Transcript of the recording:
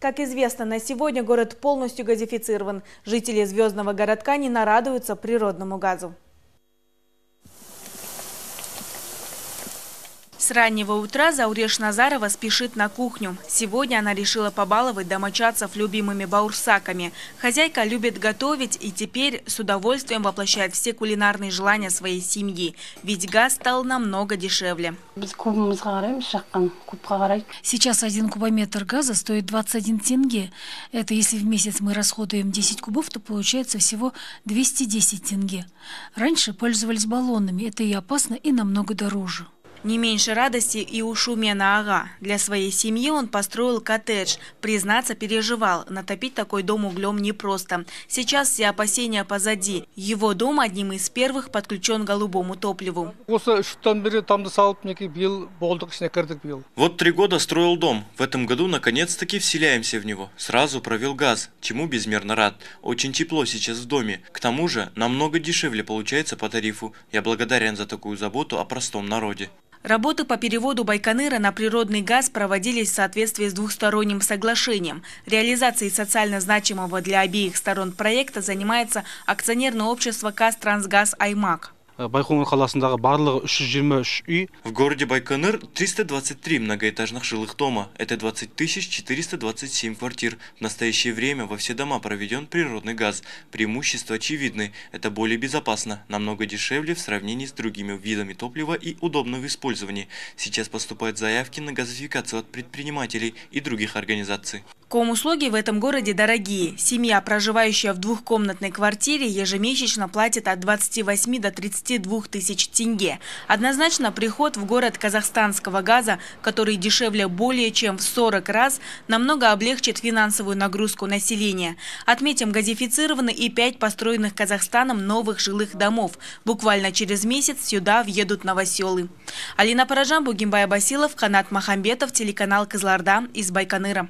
Как известно, на сегодня город полностью газифицирован. Жители звездного городка не нарадуются природному газу. С раннего утра Зауреш Назарова спешит на кухню. Сегодня она решила побаловать домочадцев любимыми баурсаками. Хозяйка любит готовить и теперь с удовольствием воплощает все кулинарные желания своей семьи. Ведь газ стал намного дешевле. Сейчас один кубометр газа стоит 21 тенге. Это если в месяц мы расходуем 10 кубов, то получается всего 210 тенге. Раньше пользовались баллонами. Это и опасно, и намного дороже. Не меньше радости и у Шумена Ага. Для своей семьи он построил коттедж. Признаться, переживал. Натопить такой дом углем непросто. Сейчас все опасения позади. Его дом одним из первых подключен голубому топливу. Вот три года строил дом. В этом году наконец-таки вселяемся в него. Сразу провел газ, чему безмерно рад. Очень тепло сейчас в доме. К тому же намного дешевле получается по тарифу. Я благодарен за такую заботу о простом народе. Работы по переводу Байконура на природный газ проводились в соответствии с двухсторонним соглашением. Реализацией социально значимого для обеих сторон проекта занимается акционерное общество «Казтрансгаз Аймак». Э, байқоңыр қаласындағы барлығы 323 В городе Байконур 323 многоэтажных жилых дома. Это 20 427 квартир. В настоящее время во все дома проведен природный газ. Преимущества очевидны. Это более безопасно, намного дешевле в сравнении с другими видами топлива и удобно в использовании. Сейчас поступают заявки на газификацию от предпринимателей и других организаций. Комуслуги в этом городе дорогие. Семья, проживающая в двухкомнатной квартире, ежемесячно платит от 28 до 32 тысяч тенге. Однозначно приход в город казахстанского газа, который дешевле более чем в 40 раз, намного облегчит финансовую нагрузку населения. Отметим, газифицированы и пять построенных Казахстаном новых жилых домов. Буквально через месяц сюда въедут новоселы. Алина Паражан, Бугимбай Басилов, Канат Махамбетов, телеканал Казларда из Байконура.